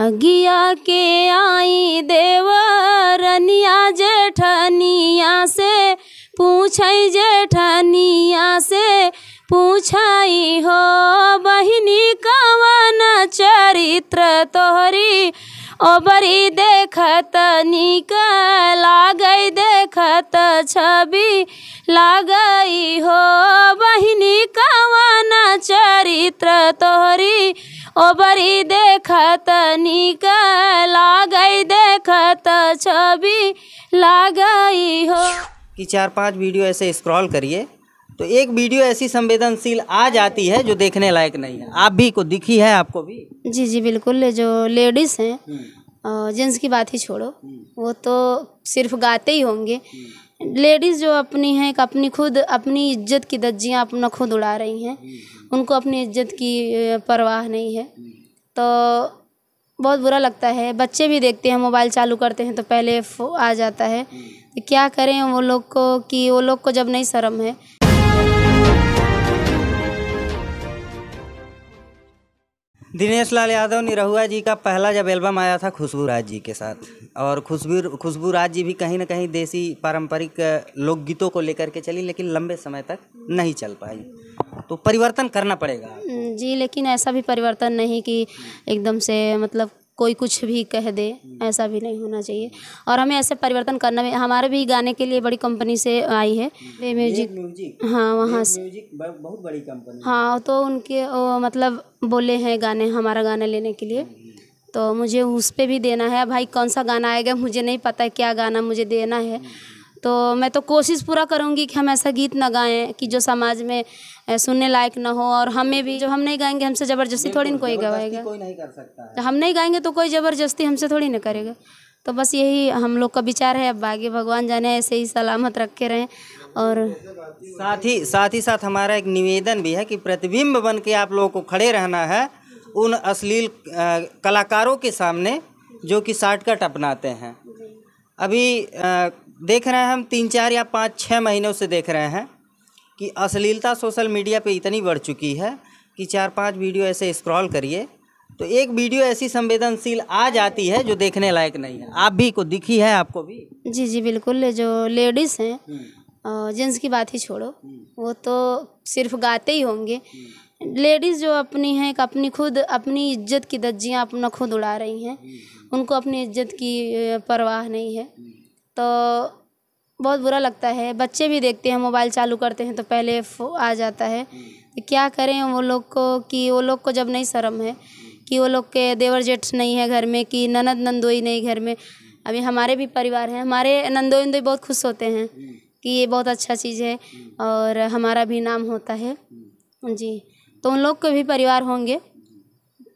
अगिया के आई देवरनिया जेठनिया से पूछ जेठनिया से पूछ हो बहनी कवन चरित्र तोहरी ओबरी देखत निक लाग देखत छवि लागई हो बहनी कवन चरित्र तोहरी ओ बड़ी देखत निक लाग देखत छवि ला हो कि चार पांच वीडियो ऐसे स्क्रॉल करिए तो एक वीडियो ऐसी संवेदनशील आ जाती है जो देखने लायक नहीं है आप भी को दिखी है आपको भी जी जी बिल्कुल जो लेडीज़ हैं हम्म। जेंट्स की बात ही छोड़ो हम्म। वो तो सिर्फ गाते ही होंगे लेडीज़ जो अपनी हैं अपनी खुद अपनी इज्जत की दज्जियाँ अपना खुद उड़ा रही हैं हम्म। उनको अपनी इज़्ज़त की परवाह नहीं है तो बहुत बुरा लगता है बच्चे भी देखते हैं मोबाइल चालू करते हैं तो पहले आ जाता है तो क्या करें वो लोग को कि वो लोग को जब नहीं शर्म है दिनेश लाल यादव निरहुआ जी का पहला जब एल्बम आया था खुशबू राज जी के साथ और खुशबू खुशबू राज जी भी कहीं ना कहीं देसी पारंपरिक लोकगीतों को लेकर के चली लेकिन लंबे समय तक नहीं चल पाई तो परिवर्तन करना पड़ेगा हम्म, जी लेकिन ऐसा भी परिवर्तन नहीं कि एकदम से मतलब कोई कुछ भी कह दे ऐसा भी नहीं होना चाहिए और हमें ऐसे परिवर्तन करना भी हमारे भी गाने के लिए बड़ी कंपनी से आई है वे म्यूजिक हाँ वहाँ से म्यूजिक बहुत बड़ी कंपनी हाँ तो उनके ओ, मतलब बोले हैं गाने हमारा गाना लेने के लिए तो मुझे उस पर भी देना है भाई कौन सा गाना आएगा मुझे नहीं पता है क्या गाना मुझे देना है तो मैं तो कोशिश पूरा करूँगी कि हम ऐसा गीत ना गाएं कि जो समाज में सुनने लायक ना हो और हमें भी जो हम नहीं गाएंगे हमसे ज़बरदस्ती थोड़ी ना कोई गवाएगा कोई नहीं कर सकता है। तो हम नहीं गाएंगे तो कोई ज़बरदस्ती हमसे थोड़ी ना करेगा तो बस यही हम लोग का विचार है अब आगे भगवान जाने ऐसे ही सलामत रखे रहें और साथ ही साथ ही साथ हमारा एक निवेदन भी है कि प्रतिबिंब बन के आप लोगों को खड़े रहना है उन अश्लील कलाकारों के सामने जो कि शॉर्टकट अपनाते हैं अभी देख रहे हैं हम तीन चार या पाँच छः महीनों से देख रहे हैं कि अश्लीलता सोशल मीडिया पे इतनी बढ़ चुकी है कि चार पांच वीडियो ऐसे स्क्रॉल करिए तो एक वीडियो ऐसी संवेदनशील आ जाती है जो देखने लायक नहीं है आप भी को दिखी है आपको भी जी जी बिल्कुल जो लेडीज़ हैं हम्म। जेंट्स की बात ही छोड़ो हम्म। वो तो सिर्फ गाते ही होंगे हम्म। लेडीज़ जो अपनी हैं अपनी खुद अपनी इज्जत की दज्जियाँ अपना खुद उड़ा रही हैं उनको अपनी इज्जत की परवाह नहीं है तो बहुत बुरा लगता है बच्चे भी देखते हैं मोबाइल चालू करते हैं तो पहले आ जाता है तो क्या करें वो लोग को कि वो लोग को जब नहीं शर्म है कि वो लोग के देवर जेठ नहीं है घर में कि ननद नंदोई नहीं घर में हम्म। अभी हमारे भी परिवार हैं हमारे नंदोई नंदोई बहुत खुश होते हैं हम्म। कि ये बहुत अच्छा चीज़ है और हमारा भी नाम होता है जी तो उन लोग के भी परिवार होंगे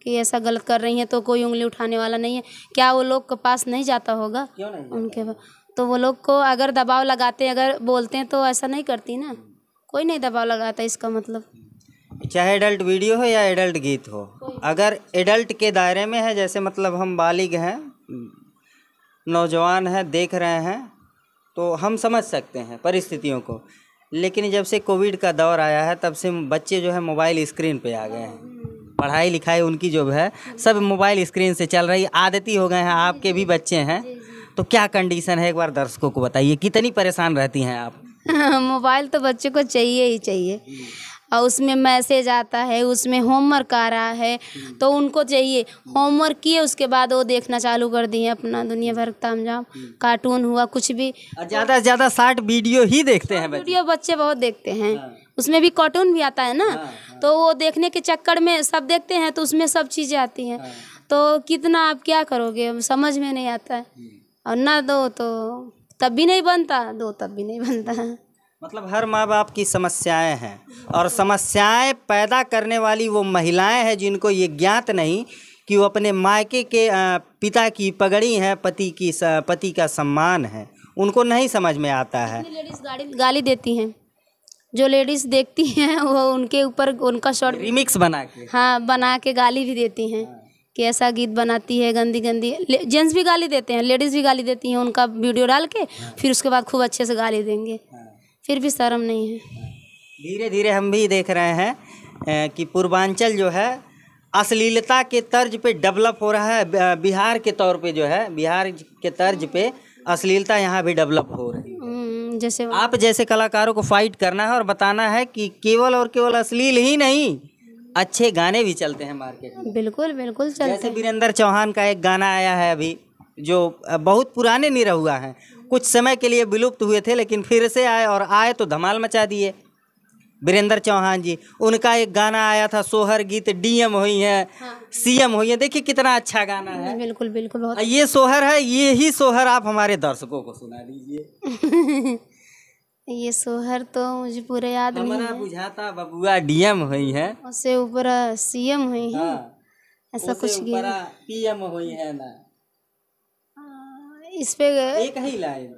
कि ऐसा गलत कर रही हैं तो कोई उंगली उठाने वाला नहीं है क्या वो लोग के पास नहीं जाता होगा क्यों नहीं उनके पास तो वो लोग को अगर दबाव लगाते अगर बोलते हैं तो ऐसा नहीं करती ना कोई नहीं दबाव लगाता इसका मतलब चाहे एडल्ट वीडियो हो या एडल्ट गीत हो अगर एडल्ट के दायरे में है जैसे मतलब हम बालिग हैं नौजवान हैं देख रहे हैं तो हम समझ सकते हैं परिस्थितियों को लेकिन जब से कोविड का दौर आया है तब से बच्चे जो है मोबाइल स्क्रीन पे आ गए हैं पढ़ाई लिखाई उनकी जो है सब मोबाइल स्क्रीन से चल रही आदती हो गए हैं आपके भी बच्चे हैं तो क्या कंडीशन है एक बार दर्शकों को बताइए कितनी परेशान रहती हैं आप मोबाइल तो बच्चों को चाहिए ही चाहिए और उसमें मैसेज आता है उसमें होमवर्क आ रहा है तो उनको चाहिए होमवर्क किए उसके बाद वो देखना चालू कर दिए अपना दुनिया भर का तामझाम कार्टून हुआ कुछ भी ज़्यादा से ज़्यादा शार्ट वीडियो ही देखते हैं वीडियो बच्चे बहुत देखते हैं हाँ। उसमें भी कार्टून भी आता है ना हाँ, हाँ। तो वो देखने के चक्कर में सब देखते हैं तो उसमें सब चीज़ें आती हैं तो कितना आप क्या करोगे समझ में नहीं आता है हम्म। और ना दो तो तब भी नहीं बनता दो तब भी नहीं बनता मतलब हर माँ बाप की समस्याएं हैं और समस्याएं पैदा करने वाली वो महिलाएं हैं जिनको ये ज्ञात नहीं कि वो अपने मायके के पिता की पगड़ी है पति की पति का सम्मान है उनको नहीं समझ में आता है लेडीज़ गाली गाली देती हैं जो लेडीज़ देखती हैं वो उनके ऊपर उनका शॉर्ट रिमिक्स बना के हाँ बना के गाली भी देती हैं हाँ। कैसा गीत बनाती है गंदी गंदी जेंट्स भी गाली देते हैं लेडीज़ भी गाली देती हैं उनका वीडियो डाल के हाँ। फिर उसके बाद खूब अच्छे से गाली देंगे हाँ। फिर भी शर्म नहीं है हाँ। धीरे धीरे हम भी देख रहे हैं कि पूर्वांचल जो है अश्लीलता के तर्ज पे डेवलप हो रहा है बिहार के तौर पे जो है बिहार के तर्ज पे अश्लीलता यहाँ भी डेवलप हो रही है हम्म, जैसे आप जैसे कलाकारों को फाइट करना है और बताना है कि केवल और केवल अश्लील ही नहीं अच्छे गाने भी चलते हैं मार्केट में बिल्कुल बिल्कुल चलते जैसे वीरेंद्र चौहान का एक गाना आया है अभी जो बहुत पुराने निरहुआ है कुछ समय के लिए विलुप्त हुए थे लेकिन फिर से आए और आए तो धमाल मचा दिए वीरेंद्र चौहान जी उनका एक गाना आया था सोहर गीत डीएम हुई है हाँ। सीएम हुई है देखिए कितना अच्छा गाना है बिल्कुल बिल्कुल ये सोहर है ये ही सोहर आप हमारे दर्शकों को सुना दीजिए ये सोहर तो मुझे पूरा याद नहीं है बुझाता बबुआ डीएम हुई है उससे ऊपर सीएम हुई है हाँ, ऐसा कुछ पीएम हुई है ना हाँ, इस पे एक ही लाइन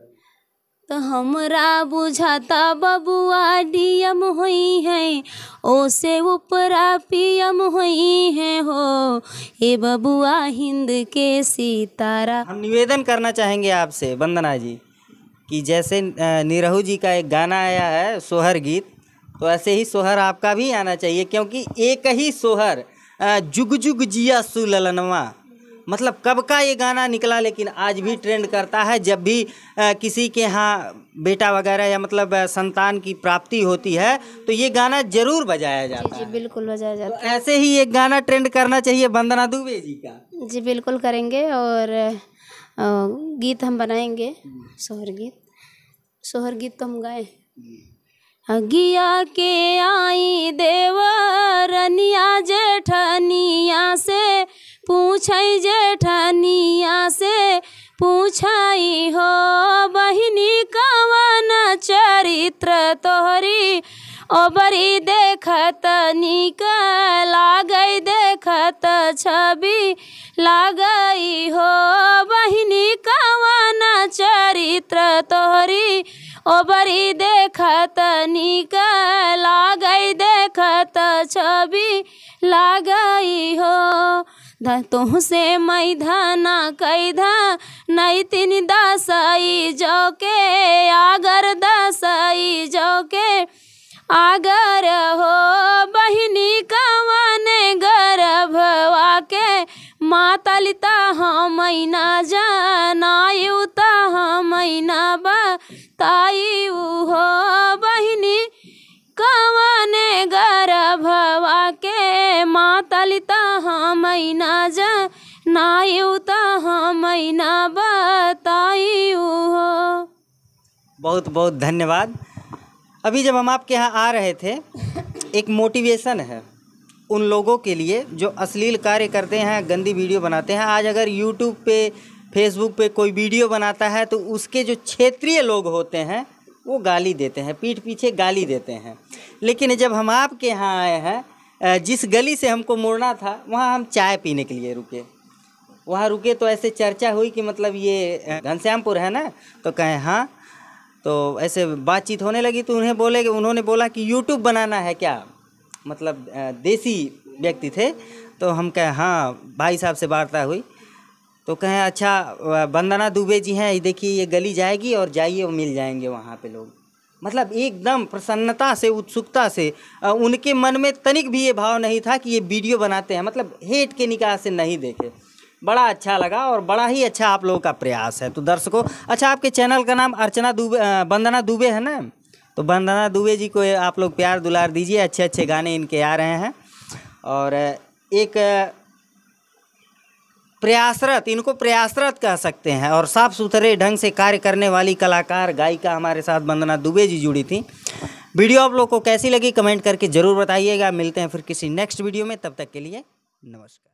तो हमरा बुझाता बबुआ डीएम हुई है ओ से ऊपरा पीएम हुई है हो ये बबुआ हिंद के सितारा हम निवेदन करना चाहेंगे आपसे वंदना जी कि जैसे निरहू जी का एक गाना आया है सोहर गीत तो ऐसे ही सोहर आपका भी आना चाहिए क्योंकि एक ही सोहर जुग जुग जिया सुललनवा मतलब कब का ये गाना निकला लेकिन आज भी ट्रेंड करता है जब भी किसी के यहाँ बेटा वगैरह या मतलब संतान की प्राप्ति होती है तो ये गाना जरूर बजाया जाता जी, जी है बिल्कुल बजाया तो जाता तो ऐसे ही एक गाना ट्रेंड करना चाहिए वंदना दुबे जी का जी बिल्कुल करेंगे और गीत हम बनाएंगे सोहर गीत सोहर गीत तो हम गाए अगिया हाँ, के आई देवरनिया जेठनिया से पूछ जेठनिया से पूछ हो बहिनी कवन चरित्र तोहरी ओबरी देखत निक लागई देखत छवि लागई हो बहिनी कवना चरित्र तोहरी ओबरी देखत निक लागई देखत छवि लागई हो तुह से मैधा ना नहीं तीन दसई जौके आगर दसई जो के आगर हो बहनी कवन गर्भवा के ना ಮೈನ ಜನಾಯುತ ಮೈನ ब बताई हो बहनी कवने गर्भवा के मातलित हाँ, मैना युता हाँ, मैना बताई हो बहुत बहुत धन्यवाद अभी जब हम आपके यहाँ आ रहे थे एक मोटिवेशन है उन लोगों के लिए जो अश्लील कार्य करते हैं गंदी वीडियो बनाते हैं आज अगर यूट्यूब पे फेसबुक पे कोई वीडियो बनाता है तो उसके जो क्षेत्रीय लोग होते हैं वो गाली देते हैं पीठ पीछे गाली देते हैं लेकिन जब हम आपके यहाँ आए हैं जिस गली से हमको मोड़ना था वहाँ हम चाय पीने के लिए रुके वहाँ रुके तो ऐसे चर्चा हुई कि मतलब ये घनश्यामपुर है ना तो कहें हाँ तो ऐसे बातचीत होने लगी तो उन्हें बोले उन्होंने बोला कि यूट्यूब बनाना है क्या मतलब देसी व्यक्ति थे तो हम कहे हाँ भाई साहब से वार्ता हुई तो कहें अच्छा वंदना दुबे जी हैं देखिए ये गली जाएगी और जाइए वो मिल जाएंगे वहाँ पे लोग मतलब एकदम प्रसन्नता से उत्सुकता से उनके मन में तनिक भी ये भाव नहीं था कि ये वीडियो बनाते हैं मतलब हेट के निकाह से नहीं देखे बड़ा अच्छा लगा और बड़ा ही अच्छा आप लोगों का प्रयास है तो दर्शकों अच्छा आपके चैनल का नाम अर्चना दुबे वंदना दुबे है ना तो वंदना दुबे जी को आप लोग प्यार दुलार दीजिए अच्छे अच्छे गाने इनके आ रहे हैं और एक प्रयासरत इनको प्रयासरत कह सकते हैं और साफ सुथरे ढंग से कार्य करने वाली कलाकार गायिका हमारे साथ वंदना दुबे जी जुड़ी थी वीडियो आप लोग को कैसी लगी कमेंट करके ज़रूर बताइएगा मिलते हैं फिर किसी नेक्स्ट वीडियो में तब तक के लिए नमस्कार